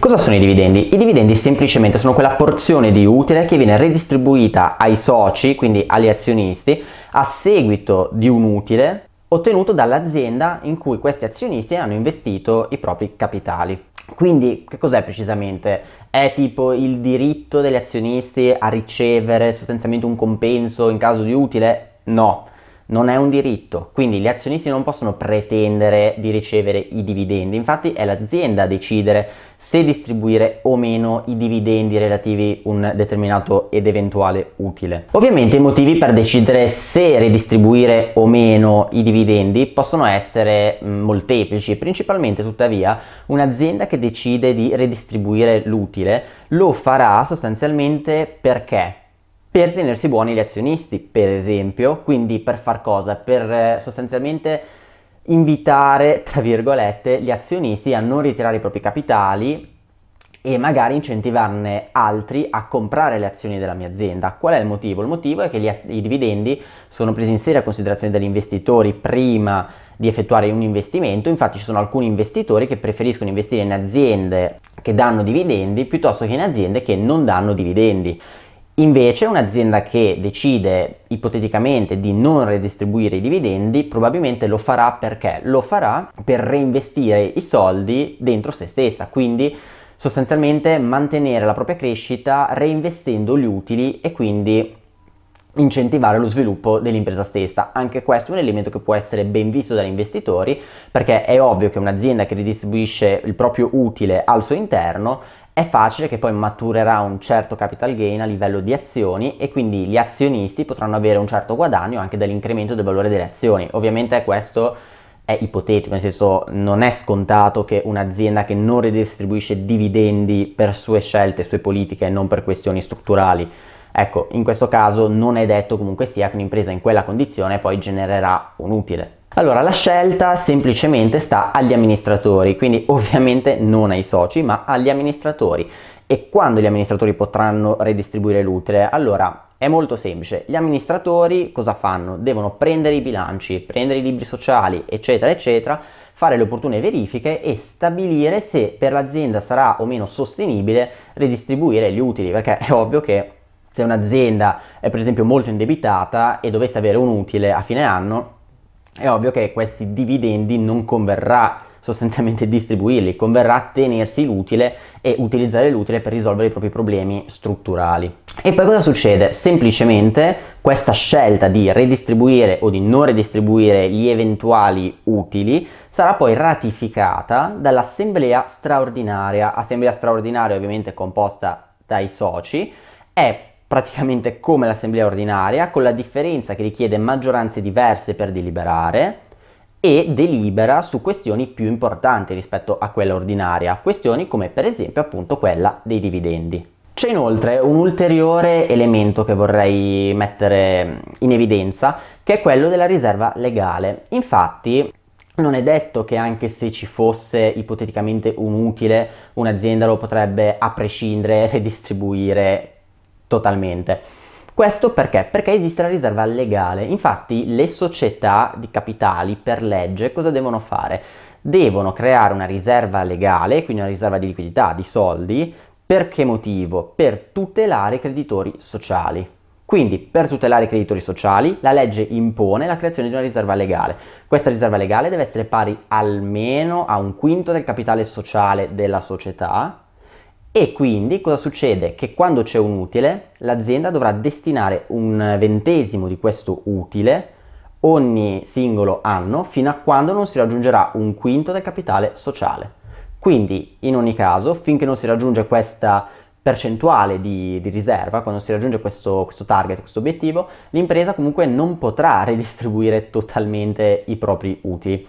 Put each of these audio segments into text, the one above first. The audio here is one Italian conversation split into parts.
Cosa sono i dividendi? I dividendi semplicemente sono quella porzione di utile che viene redistribuita ai soci, quindi agli azionisti, a seguito di un utile ottenuto dall'azienda in cui questi azionisti hanno investito i propri capitali. Quindi che cos'è precisamente? È tipo il diritto degli azionisti a ricevere sostanzialmente un compenso in caso di utile? No, non è un diritto, quindi gli azionisti non possono pretendere di ricevere i dividendi, infatti è l'azienda a decidere se distribuire o meno i dividendi relativi a un determinato ed eventuale utile. Ovviamente i motivi per decidere se redistribuire o meno i dividendi possono essere mm, molteplici, principalmente tuttavia un'azienda che decide di redistribuire l'utile lo farà sostanzialmente perché? per tenersi buoni gli azionisti, per esempio, quindi per far cosa? Per eh, sostanzialmente invitare, tra virgolette, gli azionisti a non ritirare i propri capitali e magari incentivarne altri a comprare le azioni della mia azienda. Qual è il motivo? Il motivo è che gli, i dividendi sono presi in seria considerazione dagli investitori prima di effettuare un investimento, infatti ci sono alcuni investitori che preferiscono investire in aziende che danno dividendi piuttosto che in aziende che non danno dividendi. Invece un'azienda che decide ipoteticamente di non redistribuire i dividendi probabilmente lo farà perché? Lo farà per reinvestire i soldi dentro se stessa, quindi sostanzialmente mantenere la propria crescita reinvestendo gli utili e quindi incentivare lo sviluppo dell'impresa stessa. Anche questo è un elemento che può essere ben visto dagli investitori perché è ovvio che un'azienda che ridistribuisce il proprio utile al suo interno è facile che poi maturerà un certo capital gain a livello di azioni e quindi gli azionisti potranno avere un certo guadagno anche dall'incremento del valore delle azioni. Ovviamente questo è ipotetico, nel senso non è scontato che un'azienda che non redistribuisce dividendi per sue scelte, sue politiche e non per questioni strutturali, ecco, in questo caso non è detto comunque sia che un'impresa in quella condizione poi genererà un utile. Allora la scelta semplicemente sta agli amministratori, quindi ovviamente non ai soci ma agli amministratori. E quando gli amministratori potranno redistribuire l'utile? Allora è molto semplice, gli amministratori cosa fanno? Devono prendere i bilanci, prendere i libri sociali eccetera eccetera fare le opportune verifiche e stabilire se per l'azienda sarà o meno sostenibile redistribuire gli utili, perché è ovvio che se un'azienda è per esempio molto indebitata e dovesse avere un utile a fine anno, è ovvio che questi dividendi non converrà sostanzialmente distribuirli, converrà tenersi l'utile e utilizzare l'utile per risolvere i propri problemi strutturali. E poi cosa succede? Semplicemente questa scelta di redistribuire o di non redistribuire gli eventuali utili sarà poi ratificata dall'assemblea straordinaria, assemblea straordinaria ovviamente composta dai soci, è praticamente come l'assemblea ordinaria, con la differenza che richiede maggioranze diverse per deliberare e delibera su questioni più importanti rispetto a quella ordinaria, questioni come per esempio appunto quella dei dividendi. C'è inoltre un ulteriore elemento che vorrei mettere in evidenza, che è quello della riserva legale. Infatti non è detto che anche se ci fosse ipoteticamente un utile, un'azienda lo potrebbe a prescindere redistribuire totalmente. Questo perché? Perché esiste la riserva legale. Infatti le società di capitali per legge cosa devono fare? Devono creare una riserva legale, quindi una riserva di liquidità, di soldi, per che motivo? Per tutelare i creditori sociali. Quindi per tutelare i creditori sociali la legge impone la creazione di una riserva legale. Questa riserva legale deve essere pari almeno a un quinto del capitale sociale della società e quindi cosa succede? Che quando c'è un utile, l'azienda dovrà destinare un ventesimo di questo utile ogni singolo anno fino a quando non si raggiungerà un quinto del capitale sociale. Quindi, in ogni caso, finché non si raggiunge questa percentuale di, di riserva, quando si raggiunge questo, questo target, questo obiettivo, l'impresa comunque non potrà redistribuire totalmente i propri utili.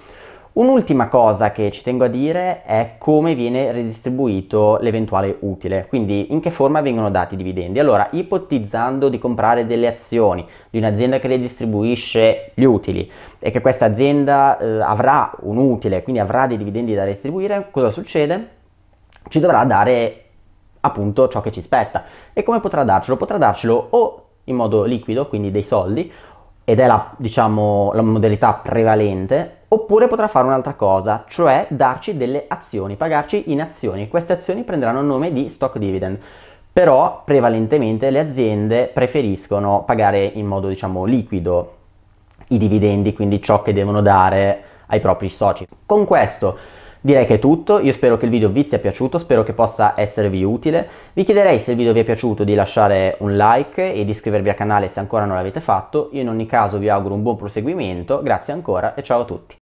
Un'ultima cosa che ci tengo a dire è come viene redistribuito l'eventuale utile, quindi in che forma vengono dati i dividendi. Allora, ipotizzando di comprare delle azioni di un'azienda che redistribuisce gli utili e che questa azienda eh, avrà un utile, quindi avrà dei dividendi da redistribuire, cosa succede? Ci dovrà dare appunto ciò che ci spetta. E come potrà darcelo? Potrà darcelo o in modo liquido, quindi dei soldi, ed è la, diciamo, la modalità prevalente, oppure potrà fare un'altra cosa, cioè darci delle azioni, pagarci in azioni. Queste azioni prenderanno il nome di stock dividend, però prevalentemente le aziende preferiscono pagare in modo, diciamo, liquido i dividendi, quindi ciò che devono dare ai propri soci. Con questo Direi che è tutto, io spero che il video vi sia piaciuto, spero che possa esservi utile. Vi chiederei se il video vi è piaciuto di lasciare un like e di iscrivervi al canale se ancora non l'avete fatto. Io in ogni caso vi auguro un buon proseguimento, grazie ancora e ciao a tutti.